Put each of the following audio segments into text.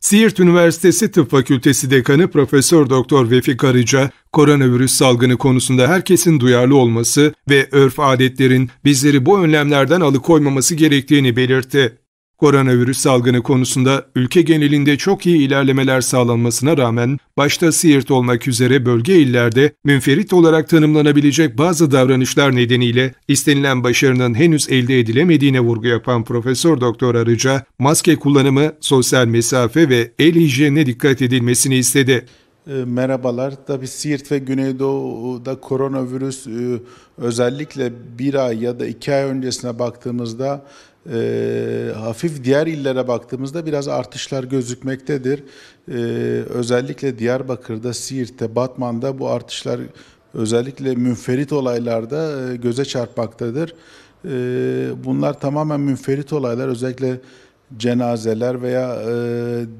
Siirt Üniversitesi Tıp Fakültesi Dekanı Profesör Doktor Vefik Arıca, koronavirüs salgını konusunda herkesin duyarlı olması ve örf adetlerin bizleri bu önlemlerden alıkoymaması gerektiğini belirtti. Koronavirüs salgını konusunda ülke genelinde çok iyi ilerlemeler sağlanmasına rağmen başta Siirt olmak üzere bölge illerde münferit olarak tanımlanabilecek bazı davranışlar nedeniyle istenilen başarının henüz elde edilemediğine vurgu yapan Profesör Doktor Arıca, maske kullanımı, sosyal mesafe ve el hijyenine dikkat edilmesini istedi e, merhabalar. Tabii Siirt ve Güneydoğu'da koronavirüs e, özellikle bir ay ya da iki ay öncesine baktığımızda e, hafif diğer illere baktığımızda biraz artışlar gözükmektedir. E, özellikle Diyarbakır'da, Siirt'te, Batman'da bu artışlar özellikle münferit olaylarda e, göze çarpmaktadır. E, bunlar tamamen münferit olaylar özellikle cenazeler veya e,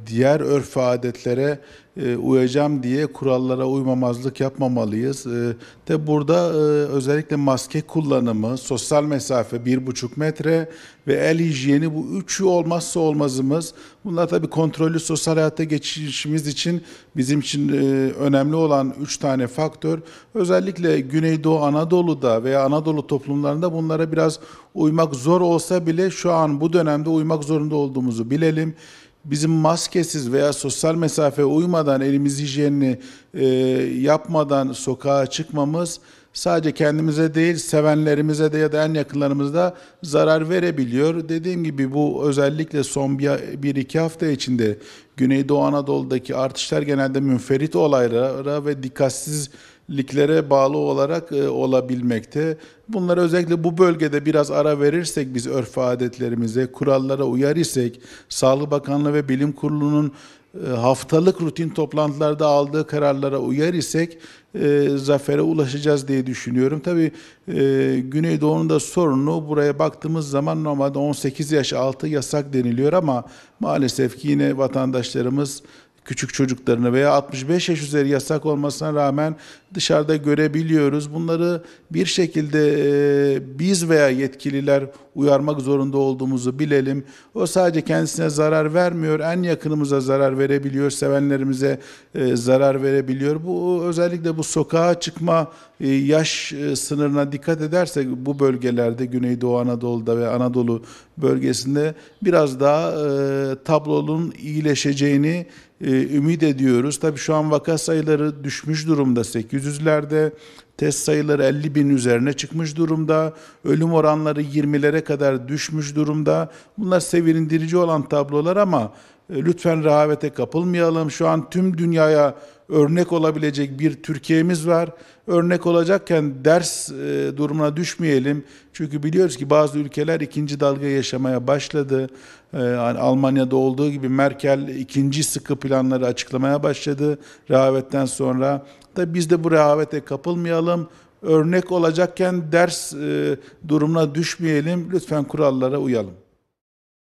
diğer örf adetlere e, uyacağım diye kurallara uymamazlık yapmamalıyız. E, de burada e, özellikle maske kullanımı, sosyal mesafe bir buçuk metre ve el hijyeni bu üçü olmazsa olmazımız. Bunlar tabii kontrollü sosyal hayata geçişimiz için bizim için e, önemli olan üç tane faktör. Özellikle Güneydoğu Anadolu'da veya Anadolu toplumlarında bunlara biraz uymak zor olsa bile şu an bu dönemde uymak zorunda olduğumuzu bilelim bizim maskesiz veya sosyal mesafe uymadan, elimiz hijyenini e, yapmadan sokağa çıkmamız sadece kendimize değil sevenlerimize de ya da en yakınlarımızda zarar verebiliyor. Dediğim gibi bu özellikle son bir, bir iki hafta içinde Güneydoğu Anadolu'daki artışlar genelde münferit olaylara ve dikkatsiz liklere bağlı olarak e, olabilmekte. Bunlara özellikle bu bölgede biraz ara verirsek biz örf adetlerimize, kurallara uyar isek, Sağlık Bakanlığı ve Bilim Kurulu'nun e, haftalık rutin toplantılarda aldığı kararlara uyar isek e, zafere ulaşacağız diye düşünüyorum. Tabii e, Güneydoğu'nun da sorunu buraya baktığımız zaman normalde 18 yaş altı yasak deniliyor ama maalesef ki yine vatandaşlarımız küçük çocuklarını veya 65 yaş üzeri yasak olmasına rağmen dışarıda görebiliyoruz. Bunları bir şekilde biz veya yetkililer uyarmak zorunda olduğumuzu bilelim. O sadece kendisine zarar vermiyor, en yakınımıza zarar verebiliyor, sevenlerimize e, zarar verebiliyor. Bu özellikle bu sokağa çıkma e, yaş e, sınırına dikkat edersek bu bölgelerde Güneydoğu Anadolu'da ve Anadolu bölgesinde biraz daha e, tablonun iyileşeceğini e, ümit ediyoruz. Tabii şu an vaka sayıları düşmüş durumda 800'lerde Test sayıları 50 bin üzerine çıkmış durumda. Ölüm oranları 20'lere kadar düşmüş durumda. Bunlar sevindirici olan tablolar ama e, lütfen rehavete kapılmayalım. Şu an tüm dünyaya örnek olabilecek bir Türkiye'miz var. Örnek olacakken ders e, durumuna düşmeyelim. Çünkü biliyoruz ki bazı ülkeler ikinci dalga yaşamaya başladı. E, yani Almanya'da olduğu gibi Merkel ikinci sıkı planları açıklamaya başladı. Rehavetten sonra Tabi biz de bu rehavete kapılmayalım. Örnek olacakken ders e, durumuna düşmeyelim. Lütfen kurallara uyalım.